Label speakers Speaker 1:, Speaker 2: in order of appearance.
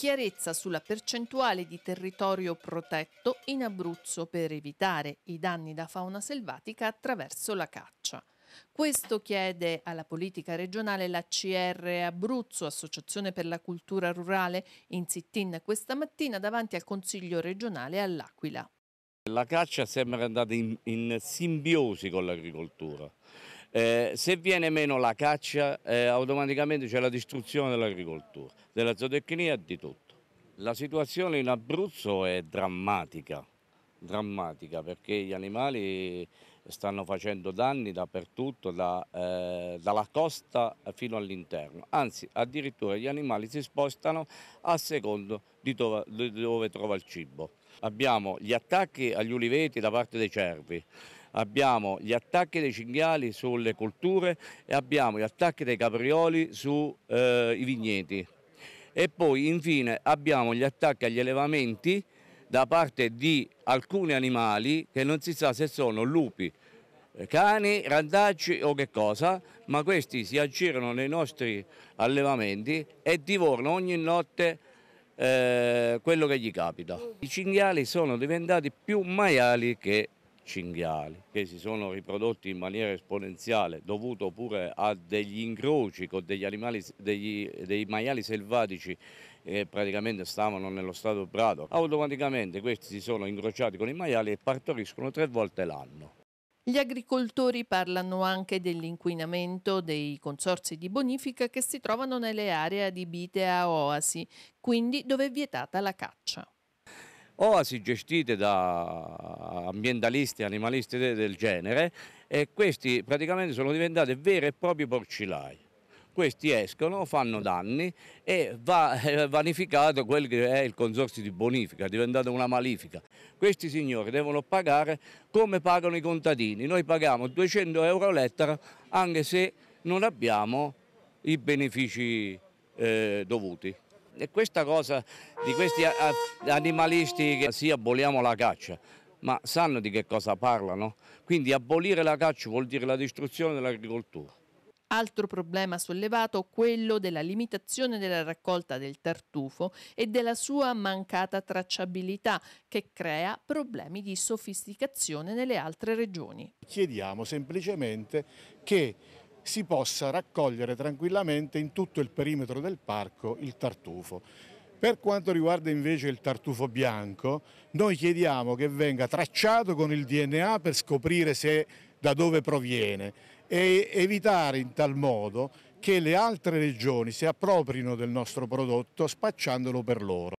Speaker 1: chiarezza sulla percentuale di territorio protetto in Abruzzo per evitare i danni da fauna selvatica attraverso la caccia. Questo chiede alla politica regionale la CR Abruzzo, Associazione per la Cultura Rurale, in sit-in questa mattina davanti al Consiglio regionale all'Aquila.
Speaker 2: La caccia sembra andata in, in simbiosi con l'agricoltura eh, se viene meno la caccia eh, automaticamente c'è la distruzione dell'agricoltura, della zootecnia e di tutto. La situazione in Abruzzo è drammatica, drammatica perché gli animali stanno facendo danni dappertutto, da, eh, dalla costa fino all'interno. Anzi, addirittura gli animali si spostano a secondo di dove, di dove trova il cibo. Abbiamo gli attacchi agli uliveti da parte dei cervi, abbiamo gli attacchi dei cinghiali sulle colture e abbiamo gli attacchi dei caprioli sui eh, vigneti. E poi infine abbiamo gli attacchi agli allevamenti da parte di alcuni animali che non si sa se sono lupi, cani, randacci o che cosa, ma questi si aggirano nei nostri allevamenti e divorano ogni notte eh, quello che gli capita. I cinghiali sono diventati più maiali che cinghiali che si sono riprodotti in maniera esponenziale dovuto pure a degli incroci con degli animali, degli, dei maiali selvatici che eh, praticamente stavano nello stato prato. Automaticamente questi si sono incrociati con i maiali e partoriscono tre volte l'anno.
Speaker 1: Gli agricoltori parlano anche dell'inquinamento dei consorsi di bonifica che si trovano nelle aree adibite a oasi, quindi dove è vietata la caccia
Speaker 2: oasi gestite da ambientalisti e animalisti del genere e questi praticamente sono diventati veri e propri porcilai. Questi escono, fanno danni e va eh, vanificato quel che è il consorzio di bonifica, è diventata una malifica. Questi signori devono pagare come pagano i contadini. Noi paghiamo 200 euro l'ettaro anche se non abbiamo i benefici eh, dovuti. E questa cosa di questi animalisti che sì aboliamo la caccia, ma sanno di che cosa parlano? Quindi abolire la caccia vuol dire la distruzione dell'agricoltura.
Speaker 1: Altro problema sollevato quello della limitazione della raccolta del tartufo e della sua mancata tracciabilità che crea problemi di sofisticazione nelle altre regioni.
Speaker 3: Chiediamo semplicemente che si possa raccogliere tranquillamente in tutto il perimetro del parco il tartufo. Per quanto riguarda invece il tartufo bianco, noi chiediamo che venga tracciato con il DNA per scoprire se, da dove proviene e evitare in tal modo che le altre regioni si approprino del nostro prodotto spacciandolo per loro.